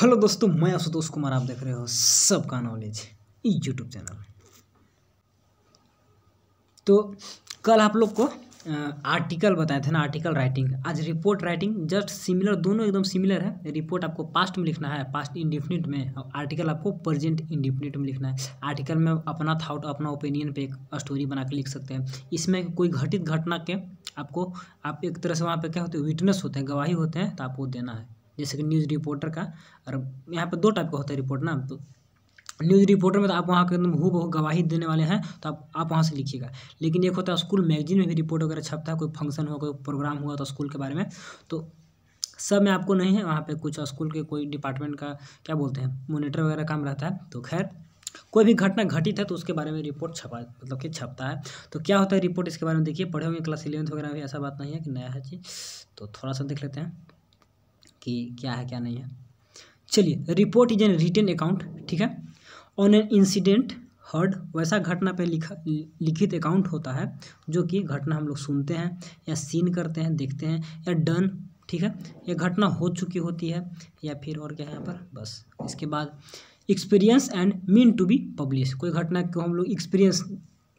hello दोस्तों मैं आशुतोष कुमार आप देख रहे हो सबका नॉलेज यूट्यूब चैनल तो कल आप लोग को आर्टिकल बताए थे ना आर्टिकल राइटिंग आज रिपोर्ट राइटिंग जस्ट सिमिलर दोनों एकदम सिमिलर है रिपोर्ट आपको पास्ट में लिखना है पास्ट इंडिफिनिट में और आर्टिकल आपको प्रेजेंट इंडिफिनिट में लिखना है आर्टिकल में अपना थाट अपना ओपिनियन पे एक स्टोरी बना के लिख सकते हैं इसमें कोई घटित घटना के आपको आप एक तरह से वहाँ पर क्या होते हैं विटनेस होते हैं गवाही होते हैं तो आपको देना है जैसे कि न्यूज़ रिपोर्टर का और यहाँ पर दो टाइप का होता है रिपोर्ट ना तो न्यूज़ रिपोर्टर में तो आप वहाँ के एकदम हु बहु गवाही देने वाले हैं तो आप आप वहाँ से लिखिएगा लेकिन एक होता है स्कूल मैगजीन में भी रिपोर्ट वगैरह छपता है कोई फंक्शन हुआ कोई प्रोग्राम हुआ तो स्कूल के बारे में तो सब में आपको नहीं है वहाँ पे कुछ स्कूल के कोई डिपार्टमेंट का क्या बोलते हैं मोनिटर वगैरह काम रहता है तो खैर कोई भी घटना घटित है तो उसके बारे में रिपोर्ट छपा मतलब कि छपता है तो क्या होता है रिपोर्ट इसके बारे में देखिए पढ़े होंगे क्लास इलेवंथ वगैरह भी ऐसा बात नहीं है कि नया है चीज़ तो थोड़ा सा देख लेते हैं कि क्या है क्या नहीं है चलिए report is an written account ठीक है ऑन एन इंसिडेंट हर्ड वैसा घटना पे लिखा लिखित अकाउंट होता है जो कि घटना हम लोग सुनते हैं या सीन करते हैं देखते हैं या डन ठीक है यह घटना हो चुकी होती है या फिर और क्या है यहाँ पर बस इसके बाद experience and meant to be publish कोई घटना को हम लोग एक्सपीरियंस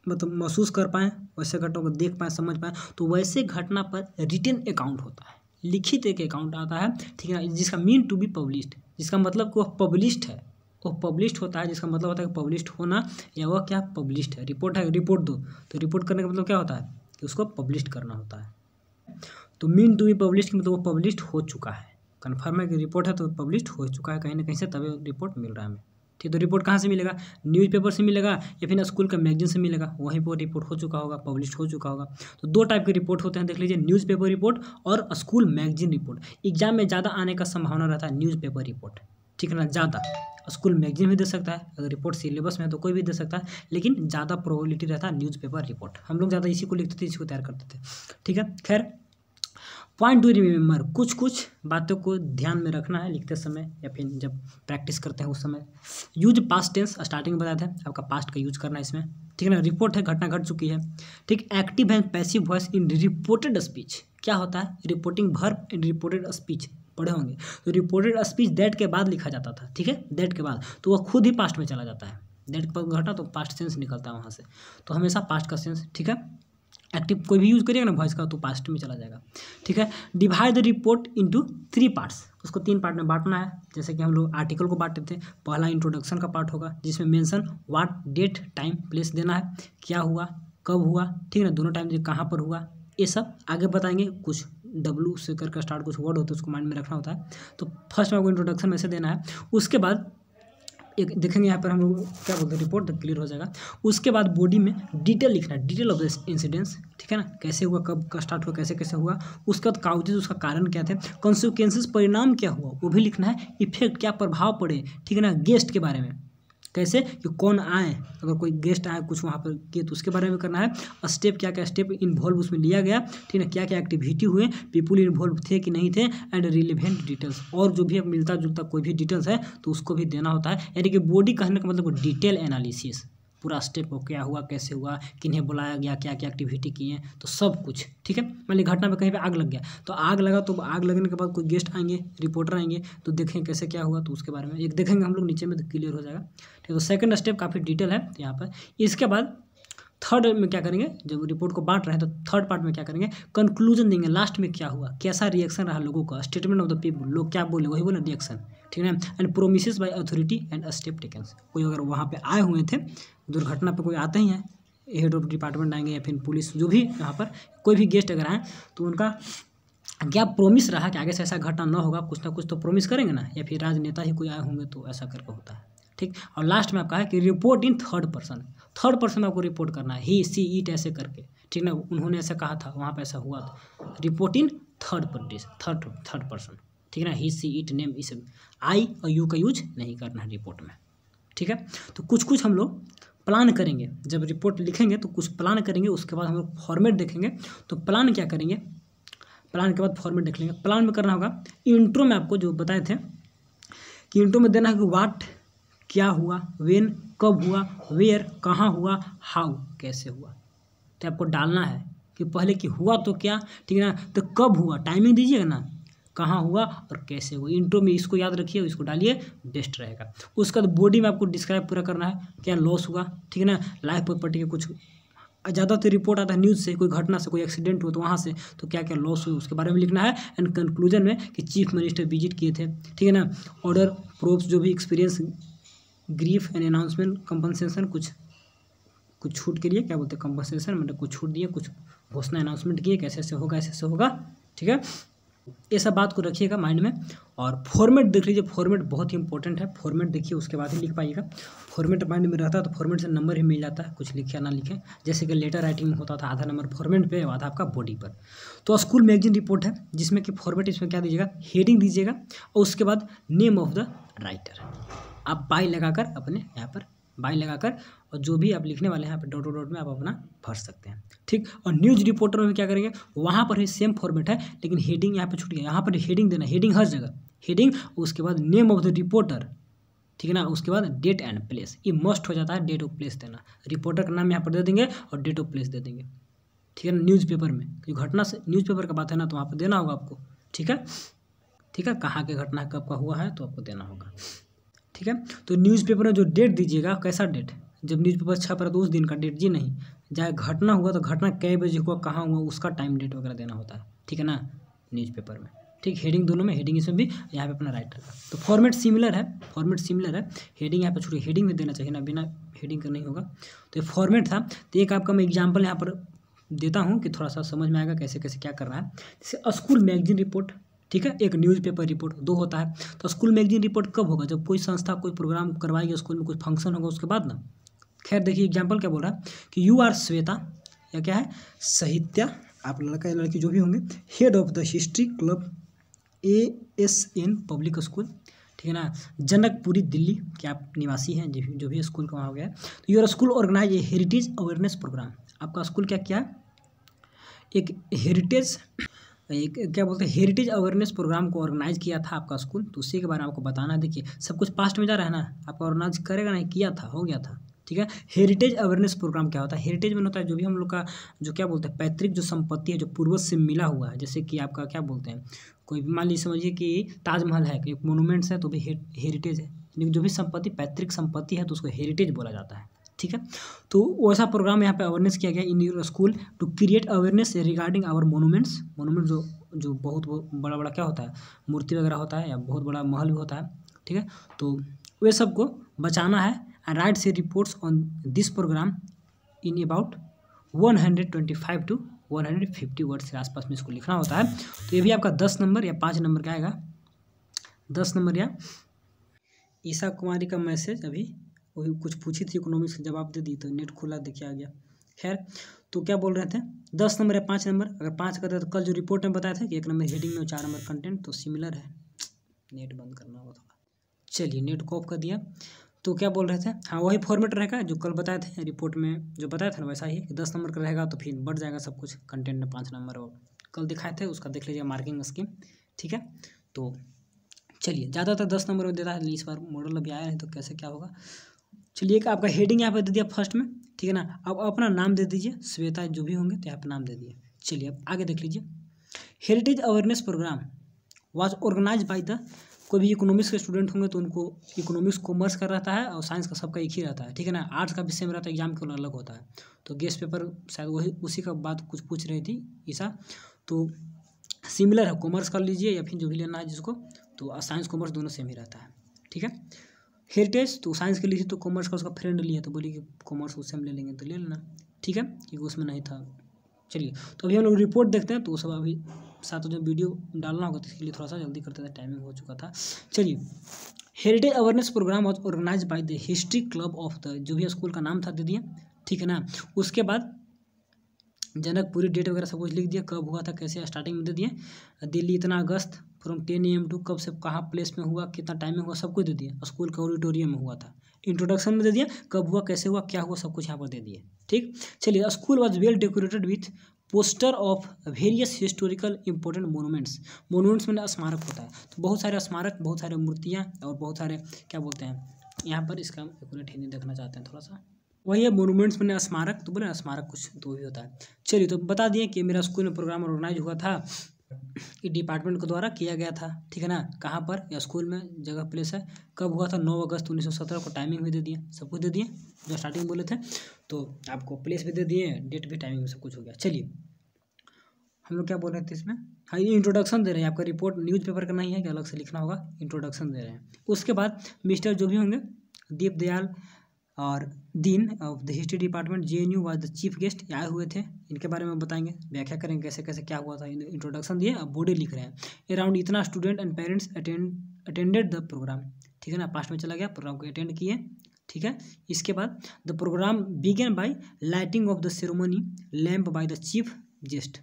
मतलब महसूस कर पाएँ वैसे घटना को देख पाएँ समझ पाएँ तो वैसे घटना पर रिटर्न अकाउंट होता है लिखित एक अकाउंट आता है ठीक है जिसका मीन टू बी पब्लिश्ड जिसका मतलब कि वह पब्लिश्ड है वह पब्लिश्ड होता है जिसका मतलब होता है कि पब्लिश्ड होना या वह क्या पब्लिश्ड है रिपोर्ट है रिपोर्ट दो तो रिपोर्ट करने का मतलब क्या होता है कि उसको पब्लिश्ड करना होता है तो मीन टू बी पब्लिश्ड मतलब वो पब्लिश्ड हो चुका है कन्फर्म है कि रिपोर्ट है तो पब्लिश्ड हो चुका है कहीं ना कहीं से तभी रिपोर्ट मिल रहा है हमें ठीक तो रिपोर्ट कहाँ से मिलेगा न्यूज़पेपर से मिलेगा या फिर स्कूल का मैगजीन से मिलेगा वहीं पर रिपोर्ट हो चुका होगा पब्लिश हो चुका होगा तो दो टाइप के रिपोर्ट होते हैं देख लीजिए न्यूज़पेपर रिपोर्ट और स्कूल मैगजीन रिपोर्ट एग्जाम में ज़्यादा आने का संभावना रहता है न्यूज़पेपर रिपोर्ट ठीक है ना ज़्यादा स्कूल मैगजीन भी दे सकता है अगर रिपोर्ट सिलेबस में तो कोई भी दे सकता है लेकिन ज़्यादा प्रोबेबिलिटी रहता है न्यूज़पेपर रिपोर्ट हम लोग ज़्यादा इसी को लिखते थे इसी को तैयार करते थे ठीक है खैर पॉइंट टू रिमेम्बर कुछ कुछ बातों को ध्यान में रखना है लिखते समय या फिर जब प्रैक्टिस करते हैं उस समय यूज पास्ट टेंस स्टार्टिंग में बताया था आपका पास्ट का यूज करना है इसमें ठीक है ना रिपोर्ट है घटना घट चुकी है ठीक active and passive voice in reported speech क्या होता है रिपोर्टिंग भर इन रिपोर्टेड स्पीच पढ़े होंगे तो रिपोर्टेड स्पीच दैट के बाद लिखा जाता था ठीक है दैट के बाद तो वह खुद ही पास्ट में चला जाता है दैट पर घटना तो पास्ट सेंस निकलता है वहाँ से तो हमेशा पास्ट का सेंस ठीक है एक्टिव कोई भी यूज़ करिएगा ना वॉइस का तो पास्ट में चला जाएगा ठीक है divide the report into three parts उसको तीन पार्ट में बांटना है जैसे कि हम लोग आर्टिकल को बांटते थे पहला इंट्रोडक्शन का पार्ट होगा जिसमें mention what date time place देना है क्या हुआ कब हुआ ठीक है ना दोनों टाइम कहाँ पर हुआ ये सब आगे बताएंगे कुछ डब्ल्यू से करके स्टार्ट कुछ वर्ड होते हैं उसको माइंड में रखना होता है तो फर्स्ट में आपको इंट्रोडक्शन में से देना है उसके बाद एक देखेंगे यहाँ पर हम लोग क्या बोलते हैं रिपोर्ट तक क्लियर हो जाएगा उसके बाद बॉडी में डिटेल लिखना है डिटेल ऑफ द इंसिडेंस ठीक है ना कैसे हुआ कब का स्टार्ट हुआ कैसे कैसे हुआ उसके बाद काउजेज उसका कारण क्या थे कॉन्सिक्वेंसेज परिणाम क्या हुआ वो भी लिखना है इफेक्ट क्या प्रभाव पड़े ठीक है ना गेस्ट के बारे में कैसे कि कौन आए अगर कोई गेस्ट आए कुछ वहाँ पर किए तो उसके बारे में करना है स्टेप क्या क्या स्टेप इन्वॉल्व उसमें लिया गया ठीक है क्या क्या एक्टिविटी हुए पीपुल इन्वॉल्व थे कि नहीं थे एंड रिलेवेंट डिटेल्स और जो भी अब मिलता जुलता कोई भी डिटेल्स है तो उसको भी देना होता है यानी कि बॉडी कहने का मतलब डिटेल एनालिसिस पूरा स्टेप हो क्या हुआ कैसे हुआ किन्हें बुलाया गया क्या क्या एक्टिविटी किए तो सब कुछ ठीक है मान मतलब ली घटना में कहीं पर आग लग गया तो आग लगा तो आग लगने के बाद कोई गेस्ट आएंगे रिपोर्टर आएंगे तो देखेंगे कैसे क्या हुआ तो उसके बारे में एक देखेंगे हम लोग नीचे में तो क्लियर हो जाएगा ठीक है तो सेकेंड स्टेप काफ़ी डिटेल है यहाँ पर इसके बाद थर्ड में क्या करेंगे जब रिपोर्ट को बांट रहे हैं तो थर्ड पार्ट में क्या करेंगे कंक्लूजन देंगे लास्ट में क्या हुआ कैसा रिएक्शन रहा लोगों का स्टेटमेंट ऑफ द पीपल लोग क्या बोले वही बोले रिएक्शन ठीक है and promise by authority and step taken कोई अगर वहाँ पे आए हुए थे दुर्घटना पे कोई आते ही हैं हेड ऑफ डिपार्टमेंट आएंगे या फिर पुलिस जो भी यहाँ पर कोई भी गेस्ट अगर आए तो उनका क्या प्रोमिस रहा कि आगे से ऐसा घटना ना होगा कुछ ना कुछ तो प्रोमिस करेंगे ना या फिर राजनेता ही कोई आए होंगे तो ऐसा करके होता है ठीक और लास्ट में आपका है कि report in third person third person में आपको रिपोर्ट करना है ही सी ईट ऐसे करके ठीक ना उन्होंने ऐसा कहा था वहाँ पर ऐसा हुआ था रिपोर्ट इन थर्ड पर थर्ड थर्ड पर्सन ठीक है ना ही सी इट नेम इस आई और यू का यूज नहीं करना है रिपोर्ट में ठीक है तो कुछ कुछ हम लोग प्लान करेंगे जब रिपोर्ट लिखेंगे तो कुछ प्लान करेंगे उसके बाद हम लोग फॉर्मेट देखेंगे तो प्लान क्या करेंगे प्लान के बाद फॉर्मेट देख लेंगे प्लान में करना होगा इंट्रो में आपको जो बताए थे कि इंट्रो में देना है कि वाट क्या हुआ वेन कब हुआ वेयर कहाँ हुआ हाउ कैसे हुआ तो आपको डालना है कि पहले कि हुआ तो क्या ठीक है ना तो कब हुआ टाइमिंग दीजिएगा ना कहाँ हुआ और कैसे हुआ इंट्रो में इसको याद रखिए इसको डालिए बेस्ट रहेगा उसके बाद बॉडी में आपको डिस्क्राइब पूरा करना है क्या लॉस हुआ ठीक है ना लाइफ प्रॉपर्टी के कुछ ज़्यादातर तो रिपोर्ट आता है न्यूज़ से कोई घटना से कोई एक्सीडेंट हुआ तो वहाँ से तो क्या क्या लॉस हुए उसके बारे में लिखना है एंड कंक्लूजन में कि चीफ मिनिस्टर विजिट किए थे ठीक है ना ऑर्डर प्रोप्स जो भी experience grief and announcement compensation कुछ कुछ छूट के लिए क्या बोलते हैं कंपनसेशन मतलब कुछ छूट दिए कुछ घोषणा अनाउंसमेंट किए कैसे ऐसे होगा ऐसे ऐसे होगा ठीक है ये सब बात को रखिएगा माइंड में और फॉर्मेट देख लीजिए फॉर्मेट बहुत ही इंपॉर्टेंट है फॉर्मेट देखिए उसके बाद ही लिख पाइएगा फॉर्मेट माइंड में रहता है तो फॉर्मेट से नंबर ही मिल जाता है कुछ लिखे ना लिखे जैसे कि लेटर राइटिंग में होता था आधा नंबर फॉर्मेट पे आधा आपका बॉडी पर तो स्कूल मैगजीन रिपोर्ट है जिसमें कि फॉर्मेट इसमें क्या दीजिएगा हेडिंग दीजिएगा और उसके बाद नेम ऑफ द राइटर आप बाई लगाकर अपने यहाँ पर बाई लगाकर और जो भी आप लिखने वाले हैं यहाँ पर डॉट डॉट में आप अपना भर सकते हैं ठीक और न्यूज़ रिपोर्टर में क्या करेंगे वहाँ पर ही सेम फॉर्मेट है लेकिन हेडिंग यहाँ पर छूट गया यहाँ पर हेडिंग देना हेडिंग हर जगह हेडिंग उसके बाद नेम ऑफ द रिपोर्टर ठीक है ना उसके बाद डेट एंड प्लेस ये मस्ट हो जाता है डेट ऑफ प्लेस देना रिपोर्टर का नाम यहाँ पर दे देंगे और डेट ऑफ प्लेस दे देंगे ठीक है ना न्यूज़पेपर में क्योंकि घटना से न्यूज़पेपर का बात है ना तो वहाँ पर देना होगा आपको ठीक है ठीक है कहाँ की घटना कब का हुआ है तो आपको देना होगा ठीक है तो न्यूज़पेपर में जो डेट दीजिएगा कैसा डेट जब न्यूज़पेपर छप रहा तो उस दिन का डेट जी नहीं चाहे घटना हुआ तो घटना कै बजे हुआ कहाँ हुआ उसका टाइम डेट वगैरह देना होता है ठीक है ना न्यूज़पेपर में ठीक हेडिंग दोनों में हेडिंग इसमें भी यहाँ पे अपना राइट रहेगा तो फॉर्मेट सिमिलर है फॉर्मेट सिमिलर है हेडिंग यहाँ पे छोटी हेडिंग में देना चाहिए ना बिना हेडिंग का नहीं होगा तो ये फॉर्मेट था तो एक आपका मैं एग्जाम्पल यहाँ पर देता हूँ कि थोड़ा सा समझ में आएगा कैसे कैसे क्या कर रहा है जैसे स्कूल मैगजीन रिपोर्ट ठीक है एक न्यूज़पेपर रिपोर्ट दो होता है तो स्कूल मैगजीन रिपोर्ट कब होगा जब कोई संस्था कोई प्रोग्राम करवाएगी स्कूल में कोई फंक्शन होगा उसके बाद ना खैर देखिए एग्जाम्पल क्या बोल रहा है कि यू आर श्वेता या क्या है साहित्य आप लड़का या लड़की जो भी होंगे head of the history club A S N public school ठीक है ना जनकपुरी दिल्ली के आप निवासी हैं जो भी जो भी स्कूल का वहाँ हो गया है तो your school organise a heritage awareness programme आपका स्कूल क्या क्या एक हेरिटेज एक क्या बोलते हैं हेरिटेज अवेयरनेस प्रोग्राम को ऑर्गेनाइज किया था आपका स्कूल तो उसी के बारे में आपको बताना देखिए सब कुछ पास्ट में जा रहा है ना आपका ऑर्गेनाइज करेगा नहीं किया था हो गया था ठीक है हेरिटेज अवेयरनेस प्रोग्राम क्या होता है हेरिटेज में होता है जो भी हम लोग का जो क्या बोलते हैं पैतृक जो संपत्ति है जो पूर्वज से मिला हुआ है जैसे कि आपका क्या बोलते हैं कोई भी मान लीजिए समझिए कि ताजमहल है एक मोनूमेंट्स है तो भी हेरिटेज है लेकिन जो भी संपत्ति पैतृक संपत्ति है तो उसको हेरिटेज बोला जाता है ठीक है तो वैसा प्रोग्राम यहाँ पे अवेयरनेस किया गया in your school to create awareness regarding our monuments monument जो जो बहुत बड़ा बड़ा क्या होता है मूर्ति वगैरह होता है या बहुत बड़ा महल भी होता है ठीक है तो वे सबको बचाना है and writes a reports on this program in about 125 to 150 words के आसपास में इसको लिखना होता है तो ये भी आपका दस नंबर या पाँच नंबर का आएगा दस नंबर या ईशा कुमारी का मैसेज अभी वही कुछ पूछी थी इकोनॉमिक्स का जवाब दे दी तो नेट खुला देखिए आ गया खैर तो क्या बोल रहे थे दस नंबर या पाँच नंबर अगर पाँच करते तो कल जो रिपोर्ट में बताया था कि एक नंबर हेडिंग में चार नंबर कंटेंट तो सिमिलर है नेट बंद करना होगा थोड़ा चलिए नेट को ऑफ कर दिया तो क्या बोल रहे थे हाँ वही फॉर्मेट रहेगा जो कल बताए थे रिपोर्ट में जो बताया था ना वैसा ही दस नंबर का रहेगा तो फिर बढ़ जाएगा सब कुछ कंटेंट में पाँच नंबर और कल दिखाए थे उसका देख लीजिए मार्किंग स्कीम ठीक है तो चलिए ज़्यादातर दस नंबर में देता है इस बार मॉडल अभी आया है तो कैसे क्या होगा चलिए आपका हेडिंग यहाँ पर दे दिया फर्स्ट में ठीक है ना अब अपना नाम दे दीजिए श्वेता जो भी होंगे तो यहाँ पर नाम दे दिए चलिए अब आगे देख लीजिए heritage awareness programme was organise by the कोई भी इकोनॉमिक्स के स्टूडेंट होंगे तो उनको इकोनॉमिक्स कॉमर्स का रहता है और साइंस का सबका एक ही रहता है ठीक है ना आर्ट्स का भी सेम रहता है एग्जाम के अलग होता है तो गेस्ट पेपर शायद वही उसी का बात कुछ पूछ रही थी ईसा तो सिमिलर है कॉमर्स कर लीजिए या फिर जो भी लेना है जिसको तो साइंस कॉमर्स दोनों सेम ही रहता है ठीक है हेरिटेज तो साइंस के लिए तो कॉमर्स का उसका फ्रेंड लिया तो बोली कि कॉमर्स उससे हम ले लेंगे तो ले लेना ठीक है क्योंकि उसमें नहीं था चलिए तो अभी हम लोग रिपोर्ट देखते हैं तो वो सब अभी साथ जो वीडियो डालना होगा तो इसके लिए थोड़ा सा जल्दी करते थे टाइमिंग हो चुका था चलिए heritage awareness programme was organise by the history club of the जो भी स्कूल का नाम था दे दिया ठीक है ना उसके बाद जनक पूरी डेट वगैरह सब कुछ लिख दिया कब हुआ था कैसे स्टार्टिंग में दे दिए दिल्ली इतना अगस्त from ten A M to कब से कहाँ प्लेस में हुआ कितना टाइम में हुआ सब कुछ दे दिया स्कूल का ऑडिटोरियम में हुआ था इंट्रोडक्शन में दे दिया कब हुआ कैसे हुआ क्या हुआ सब कुछ यहाँ पर दे दिए ठीक चलिए school was well decorated with poster of various historical important monuments monuments में स्मारक होता है तो बहुत सारे स्मारक बहुत सारे मूर्तियाँ और बहुत सारे क्या बोलते हैं यहाँ पर इसका हम हिंदी देखना चाहते हैं थोड़ा सा वही है मोनूमेंट्स मैंने स्मारक तो बोले स्मारक कुछ तो भी होता है चलिए तो बता दिए कि मेरा स्कूल में प्रोग्राम ऑर्गेनाइज हुआ था डिपार्टमेंट के द्वारा किया गया था ठीक है ना कहाँ पर या स्कूल में जगह प्लेस है कब हुआ था नौ अगस्त सत्रह को टाइमिंग भी दे दिए सब कुछ दे दिए जो स्टार्टिंग बोले थे तो आपको प्लेस भी दे दिए डेट भी टाइमिंग भी सब कुछ हो गया चलिए हम लोग क्या बोल रहे थे इसमें हाँ ये इंट्रोडक्शन दे रहे हैं आपका रिपोर्ट न्यूज़पेपर का नहीं है कि अलग से लिखना होगा इंट्रोडक्शन दे रहे हैं उसके बाद मिस्टर जो भी होंगे दीप दयाल और dean of the history department J N U was the chief guest आए हुए थे इनके बारे में बताएंगे व्याख्या करेंगे कैसे कैसे क्या हुआ था इंट्रोडक्शन दिए अब बोर्डे लिख रहे हैं अराउंड इतना student and parents attended the programme ठीक है ना पास्ट में चला गया प्रोग्राम को अटेंड किए ठीक है इसके बाद the programme began by lighting of the ceremony lamp by the chief guest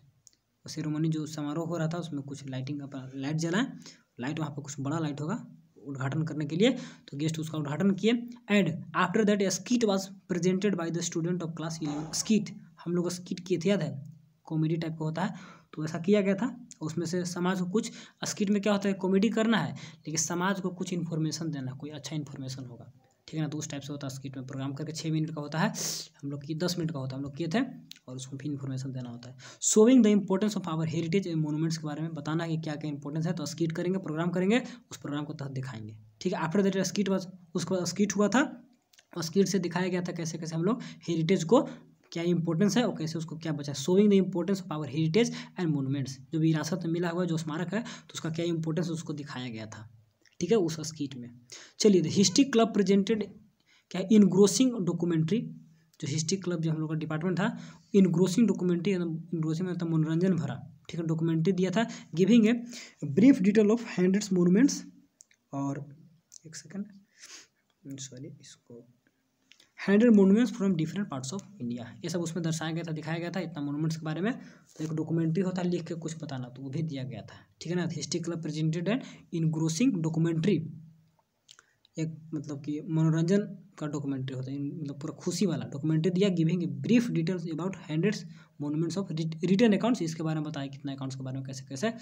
ceremony जो समारोह हो रहा था उसमें कुछ लाइटिंग लाइट जलाएं लाइट वहाँ पर कुछ बड़ा लाइट होगा उद्घाटन करने के लिए तो गेस्ट उसका उद्घाटन किए and after that skit was presented by the student of class eleven skit हम लोग स्कीट किए थे याद है कॉमेडी टाइप का होता है तो ऐसा किया गया था उसमें से समाज को कुछ स्किट में क्या होता है कॉमेडी करना है लेकिन समाज को कुछ इन्फॉर्मेशन देना कोई अच्छा इन्फॉर्मेशन होगा ठीक है ना तो उस टाइप से होता है स्क्रिप्ट में प्रोग्राम करके छः मिनट का होता है हम लोग की दस मिनट का होता है हम लोग किए थे और उसको फिर इन्फॉर्मेशन देना होता है showing the importance of our heritage and monuments के बारे में बताना कि क्या क्या इंपॉर्टेंस है तो स्किट करेंगे प्रोग्राम करेंगे उस प्रोग्राम को तहत दिखाएंगे ठीक है आफ्टर दैट स्किट वाज उसके बाद स्किट हुआ था और स्किट से दिखाया गया था कैसे कैसे हम लोग हेरिटेज को क्या इंपॉर्टेंस है और कैसे उसको क्या बचा showing the importance of our heritage and monuments जो विरासत में मिला हुआ जो स्मारक है तो उसका क्या इंपॉर्टेंस उसको दिखाया गया था ठीक है उस स्किट में चलिए द हिस्ट्री क्लब प्रेजेंटेड क्या इनग्रोसिंग डॉक्यूमेंट्री जो हिस्ट्री क्लब जो हम लोग का डिपार्टमेंट था इनग्रोसिंग डॉक्यूमेंट्री इनग्रोसिंग मतलब मनोरंजन भरा ठीक है डॉक्यूमेंट्री दिया था giving a brief detail of hundreds monuments और एक सेकेंड सॉरी इसको hundred monuments from different parts of India ये सब उसमें दर्शाया गया था दिखाया गया था इतना मोनूमेंट्स के बारे में तो एक डॉक्यूमेंट्री होता है लिख के कुछ बताना तो वो भी दिया गया था ठीक है ना history club presented and engrossing documentary एक मतलब कि मनोरंजन का डॉक्यूमेंट्री होता है मतलब पूरा खुशी वाला डॉक्यूमेंट्री दिया giving brief details about hundreds monuments of return accounts इसके बारे में बताया कितना अकाउंट्स के बारे में कैसे कैसे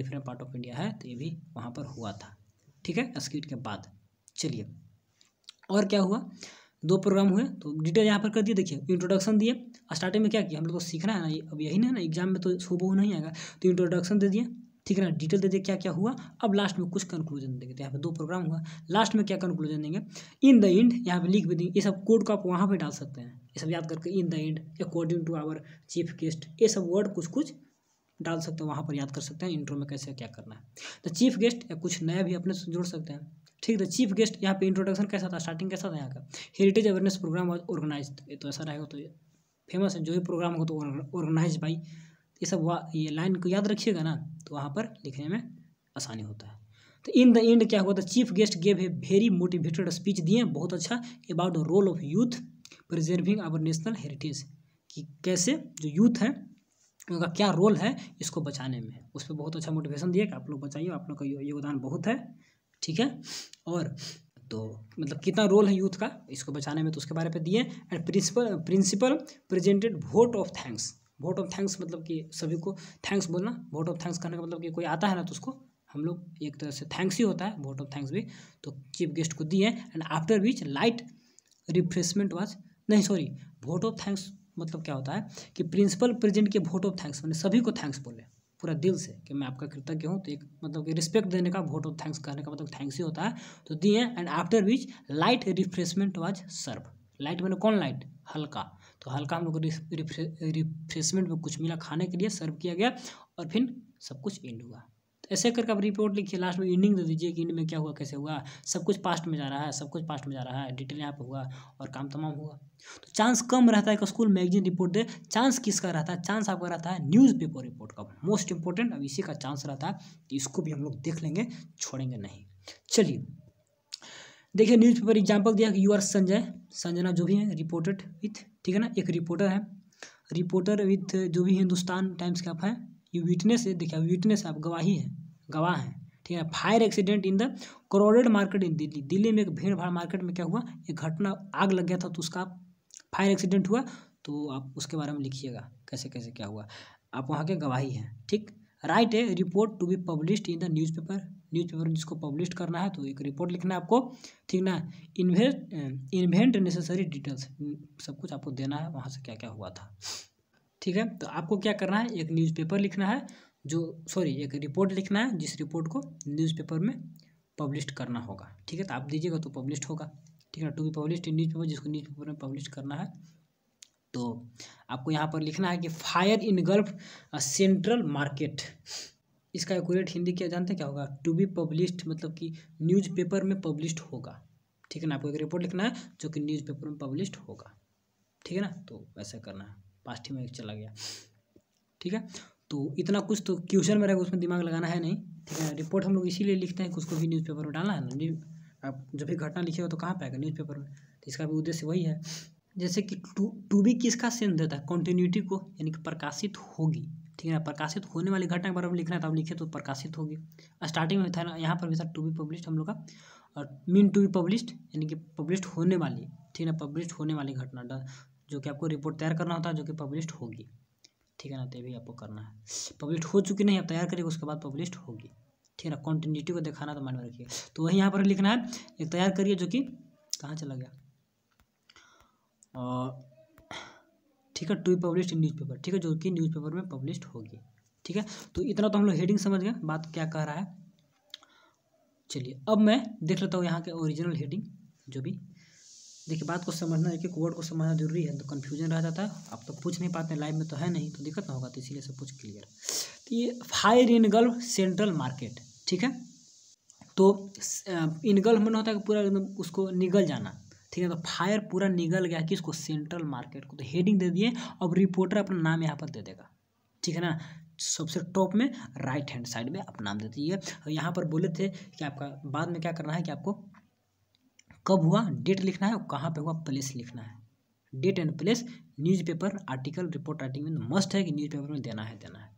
डिफरेंट पार्ट ऑफ इंडिया है तो ये भी वहाँ पर हुआ था ठीक है स्किट के बाद चलिए और क्या हुआ दो प्रोग्राम हुए तो डिटेल यहाँ पर कर दिए देखिए इंट्रोडक्शन दिए स्टार्टिंग में क्या किया हम लोग को तो सीखना है ना अब यही नहीं है ना एग्जाम में तो छो बहु नहीं आएगा तो इंट्रोडक्शन दे दिए ठीक है ना डिटेल दे दिए क्या क्या हुआ अब लास्ट में कुछ कंक्लूजन देंगे तो यहाँ पर दो प्रोग्राम हुआ लास्ट में क्या कंक्लूजन देंगे इन द एंड यहाँ पे लिख भी देंगे ये सब कोड को आप वहाँ पर डाल सकते हैं ये सब याद करके in the end according to our chief guest ये सब वर्ड कुछ कुछ डाल सकते हैं वहाँ पर याद कर सकते हैं इंट्रो में कैसे क्या करना है तो चीफ गेस्ट या कुछ नया भी अपने जोड़ सकते हैं ठीक है चीफ तो गेस्ट यहाँ पे इंट्रोडक्शन कैसा था स्टार्टिंग कैसा था यहाँ का हेरिटेज अवेयरनेस प्रोग्राम ऑर्गेनाइज तो ऐसा रहेगा तो फेमस है जो भी प्रोग्राम हो तो ऑर्गेनाइज बाई ये सब ये लाइन को याद रखिएगा ना तो वहाँ पर लिखने में आसानी होता है तो इन द एंड क्या हुआ था chief guest gave a very motivated speech दिए बहुत अच्छा about the role of youth preserving our national heritage कि कैसे जो यूथ है उनका क्या रोल है इसको बचाने में उस पर बहुत अच्छा मोटिवेशन दिया कि आप लोग बचाइए आप लोग का योगदान बहुत है ठीक है और तो मतलब कितना रोल है यूथ का इसको बचाने में तो उसके बारे में दिए and principal principal presented vote of thanks vote of thanks मतलब कि सभी को थैंक्स बोलना वोट ऑफ थैंक्स करने का मतलब कि कोई आता है ना तो उसको हम लोग एक तरह से थैंक्स ही होता है वोट ऑफ थैंक्स भी तो चीफ गेस्ट को दिए and after which light refreshment was नहीं सॉरी वोट ऑफ थैंक्स मतलब क्या होता है कि प्रिंसिपल प्रेजेंट के वोट ऑफ थैंक्स मैंने सभी को थैंक्स बोले पूरा दिल से कि मैं आपका कृतज्ञ हूँ तो एक मतलब कि रिस्पेक्ट देने का वोट ऑफ थैंक्स करने का मतलब थैंक्स ही होता है तो दिए and after which light refreshment was served light मैंने कौन लाइट हल्का तो हल्का हम लोग को रिफ्रेशमेंट में कुछ मिला खाने के लिए सर्व किया गया और फिर सब कुछ एंड हुआ ऐसे करके आप रिपोर्ट लिखिए लास्ट में इनिंग दे दीजिए कि इनमें क्या हुआ कैसे हुआ सब कुछ पास्ट में जा रहा है सब कुछ पास्ट में जा रहा है डिटेल यहाँ पर हुआ और काम तमाम हुआ तो चांस कम रहता है कि स्कूल मैगजीन रिपोर्ट दे चांस किसका रहता है चांस आपका रहता है न्यूज़ पेपर रिपोर्ट का मोस्ट इंपॉर्टेंट अब इसी का चांस रहता है तो इसको भी हम लोग देख लेंगे छोड़ेंगे नहीं चलिए देखिए न्यूज़ पेपर एग्जाम्पल दिया कि यू आर संजय संजना जो भी है रिपोर्टेड विथ ठीक है ना एक रिपोर्टर है रिपोर्टर विथ जो भी हिंदुस्तान टाइम्स का है ये विटनेस है देखिए विटनेस आप गवाही है गवाह हैं ठीक है fire accident in the crowded market in Delhi Delhi में एक भीड़ भाड़ मार्केट में क्या हुआ एक घटना आग लग गया था तो उसका फायर एक्सीडेंट हुआ तो आप उसके बारे में लिखिएगा कैसे कैसे क्या हुआ आप वहाँ के गवाही हैं ठीक राइट है report to be published in the newspaper newspaper जिसको पब्लिश करना है तो एक रिपोर्ट लिखना है आपको ठीक ना इन्वेंट इन्वेंट नेसेसरी डिटेल्स सब कुछ आपको देना है वहाँ से क्या क्या हुआ था ठीक है तो आपको क्या करना है एक न्यूज़पेपर लिखना है जो सॉरी एक रिपोर्ट लिखना है जिस रिपोर्ट को न्यूज़पेपर में पब्लिश करना होगा ठीक है तो आप दीजिएगा तो पब्लिश होगा ठीक है to be publish in newspaper जिसको न्यूज़पेपर में पब्लिश करना है तो आपको यहाँ पर लिखना है कि fire in gulf central market इसका एकट हिंदी क्या जानते हैं क्या होगा टू बी पब्लिश मतलब कि न्यूज़पेपर में पब्लिश्ड होगा ठीक है ना आपको एक रिपोर्ट लिखना है जो कि न्यूज़पेपर में पब्लिश होगा ठीक है ना तो ऐसा करना है पास्ट में चला गया ठीक है तो इतना कुछ तो क्वेश्चन में रहेगा उसमें दिमाग लगाना है नहीं ठीक है रिपोर्ट हम लोग इसीलिए लिखते हैं कि उसको भी न्यूज़पेपर में डालना है ना आप जब भी घटना लिखेगा तो कहाँ पे आएगा न्यूज़पेपर में तो इसका भी उद्देश्य वही है जैसे कि टू टू भी किसका सेंस देता है कॉन्टीन्यूटी को यानी कि प्रकाशित होगी ठीक है ना प्रकाशित होने वाली घटना के बारे में लिखना है तो आप लिखे तो प्रकाशित होगी स्टार्टिंग में था ना यहाँ पर भी था टू बी पब्लिश हम लोग का और मीन टू बी पब्लिश्ड यानी कि पब्लिश होने वाली ठीक है ना पब्लिश होने वाली घटना जो कि आपको रिपोर्ट तैयार करना होता है जो कि पब्लिश होगी ठीक है ना तो ये भी आपको करना है पब्लिश हो चुकी नहीं आप तैयार करिए उसके बाद पब्लिश होगी ठीक है ना कॉन्टिन्यूटी को दिखाना तो मान में रखिए तो वही यहाँ पर लिखना है एक तैयार करिए जो कि कहाँ चला गया और ठीक है टू पब्लिश इन न्यूज़पेपर ठीक है जो कि न्यूज़पेपर में पब्लिश होगी ठीक है तो इतना तो हम लोग हेडिंग समझ गए बात क्या कह रहा है चलिए अब मैं देख लेता हूँ यहाँ के ओरिजिनल हेडिंग जो भी देखिए बात को समझना एक एक वर्ड को समझना जरूरी है तो कन्फ्यूजन रह जाता है आप तो पूछ नहीं पाते लाइव में तो है नहीं तो दिक्कत ना होगा तो इसीलिए सब कुछ क्लियर तो ये fire in gulf central market ठीक है तो इन इनगल्व मन होता है कि पूरा एकदम उसको निगल जाना ठीक है तो फायर पूरा निगल गया कि उसको सेंट्रल मार्केट को तो हेडिंग दे दिए अब रिपोर्टर अपना नाम यहाँ पर दे देगा ठीक है ना सबसे टॉप में राइट हैंड साइड में आप नाम दे दीजिए यहाँ पर बोले थे कि आपका बाद में क्या करना है कि आपको कब हुआ डेट लिखना है और कहाँ पे हुआ प्लेस लिखना है date and place newspaper article report article में मतलब मस्ट है कि न्यूज़पेपर में देना है देना है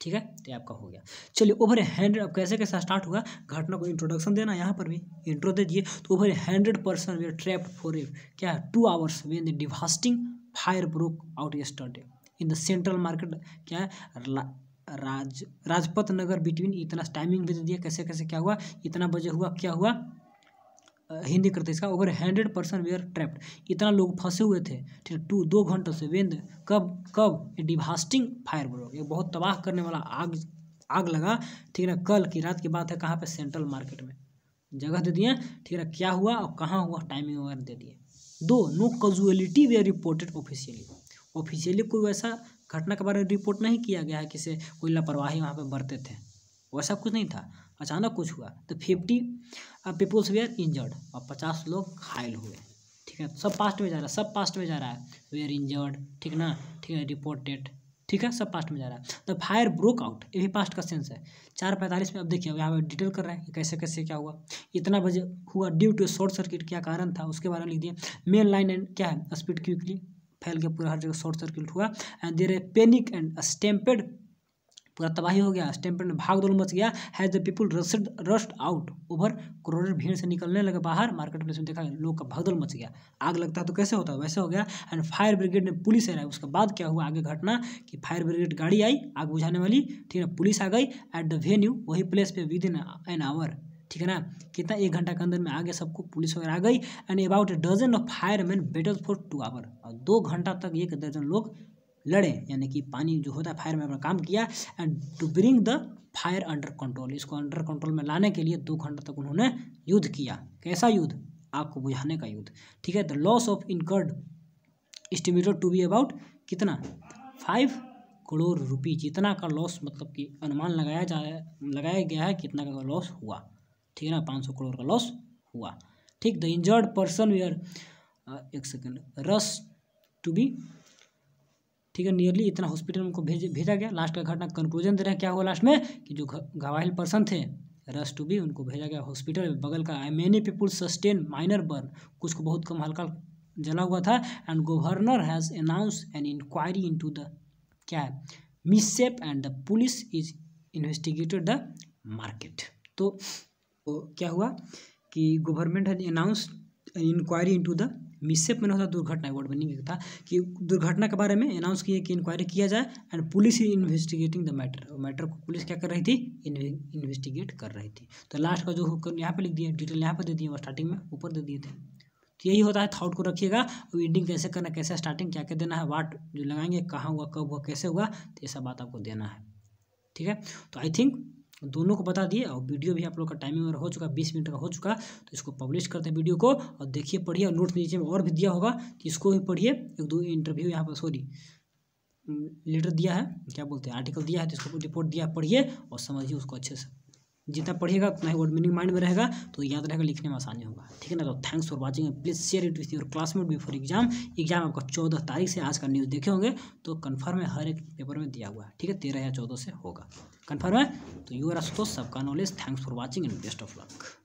ठीक है तो आपका हो गया चलिए ओवर हंड्रेड अब कैसे कैसे स्टार्ट हुआ घटना को इंट्रोडक्शन देना यहाँ पर भी इंट्रो दे दिए तो over hundred percent were trap for a क्या two hours when the devastating fire broke out yesterday in the central market क्या राज राजपत नगर बिटवीन इतना टाइमिंग भी दे दिया कैसे कैसे क्या हुआ इतना बजे हुआ क्या हुआ हिंदी करते इसका over hundred percent were trapped इतना लोग फंसे हुए थे ठीक टू दो घंटों से वेंद कब कब डिभास्टिंग फायर ब्रोक ये बहुत तबाह करने वाला आग आग लगा ठीक है ना कल की रात की बात है कहाँ पे सेंट्रल मार्केट में जगह दे दिए ठीक है ना क्या हुआ और कहाँ हुआ टाइमिंग वगैरह दे दिए though no casualty were reported officially officially कोई वैसा घटना के बारे में रिपोर्ट नहीं किया गया है किसे कोई लापरवाही वहाँ पर बरते थे वैसा कुछ नहीं था अचानक कुछ हुआ तो फिफ्टी पीपुल्स वेयर इंजर्ड और पचास लोग घायल हुए ठीक है सब पास्ट में जा रहा है सब पास्ट में जा रहा है वेयर इंजर्ड ठीक ना ठीक है रिपोर्टेड ठीक है सब पास्ट में जा रहा है द फायर ब्रोक आउट ये भी पास्ट का सेंस है चार पैंतालीस में अब देखिए यहाँ पर डिटेल कर रहे हैं कि कैसे कैसे क्या हुआ इतना बजे हुआ ड्यू टू शॉर्ट सर्किट क्या कारण था उसके बारे में लिख दिए मेन लाइन एंड क्या है स्पीड क्विकली फैल के पूरा हर जगह शॉर्ट सर्किट हुआ and there a panic and stampede पूरा तबाही हो गया स्टैम्पेड में भाग दौड़ मच गया as the people rushed rushed out over crowded भीड़ से निकलने लगे बाहर मार्केट प्लेस में देखा लोग का भागदौड़ मच गया आग लगता तो कैसे होता वैसे हो गया एंड फायर ब्रिगेड ने पुलिस आई उसके बाद क्या हुआ आगे घटना कि फायर ब्रिगेड गाड़ी आई आग बुझाने वाली ठीक है पुलिस आ गई एट द वेन्यू वही प्लेस पे विद इन एन आवर ठीक है ना कितना एक घंटा के अंदर में आ गया सबको पुलिस वगैरह आ गई and about dozen of fireman battle for two hour और दो घंटा तक एक दर्जन लोग लड़ें यानी कि पानी जो होता है फायर में अपना काम किया and to bring the fire under control इसको अंडर कंट्रोल में लाने के लिए दो घंटा तक उन्होंने युद्ध किया कैसा युद्ध आग को बुझाने का युद्ध ठीक है the loss of incurred estimated to be about कितना फाइव करोड़ रुपीज इतना का लॉस मतलब कि अनुमान लगाया जाए लगाया गया है कितना का लॉस हुआ ठीक है ना पाँच सौ करोड़ का लॉस हुआ ठीक the injured person we are एक सेकेंड रस टू बी ठीक है नियरली इतना हॉस्पिटल उनको भेज भेजा गया लास्ट का घटना कंक्लूजन दे रहे हैं क्या हुआ लास्ट में कि जो घवाहिल पर्सन थे रस टू बी उनको भेजा गया हॉस्पिटल बगल का I many people sustain minor burn कुछ को बहुत कम हल्का जला हुआ था and governor has announce an inquiry in the क्या है mishap and the police is investigated the market तो, क्या हुआ कि government has announce an inquiry in the mishap में होता दुर्घटना में नहीं था कि दुर्घटना के बारे में अनाउंस किए कि इंक्वायरी किया जाए and police he investigating the matter matter को पुलिस क्या कर रही थी इन्वेस्टिगेट कर रही थी तो लास्ट का जो यहाँ पर लिख दिए डिटेल यहाँ पर दे दिए स्टार्टिंग में ऊपर दे दिए थे तो यही होता है थाउट को रखिएगा और एडिंग कैसे करना कैसे स्टार्टिंग क्या क्या देना है वाट जो लगाएंगे कहाँ हुआ कब हुआ कैसे हुआ तो ये सब बात आपको देना है ठीक है तो आई थिंक तो दोनों को बता दिए और वीडियो भी आप लोग का टाइमिंग हो चुका बीस मिनट का हो चुका तो इसको पब्लिश करते हैं वीडियो को और देखिए पढ़िए और नोट्स नीचे में और भी दिया होगा तो इसको भी पढ़िए एक दो इंटरव्यू यहाँ पर सॉरी लेटर दिया है क्या बोलते हैं आर्टिकल दिया है तो इसको रिपोर्ट दिया पढ़िए और समझिए उसको अच्छे से जितना पढ़िएगा उतना ही वर्ड मीनिंग माइंड में रहेगा तो याद रहेगा लिखने में आसानी होगा ठीक है ना तो thanks for watching please share it with your classmate before exam exam आपका चौदह तारीख से आज का न्यूज़ देखे होंगे तो कन्फर्म है हर एक पेपर में दिया हुआ है ठीक है तेरह या चौदह से होगा कन्फर्म है तो यू आर आशुतोष सबका knowledge thanks for watching and best of luck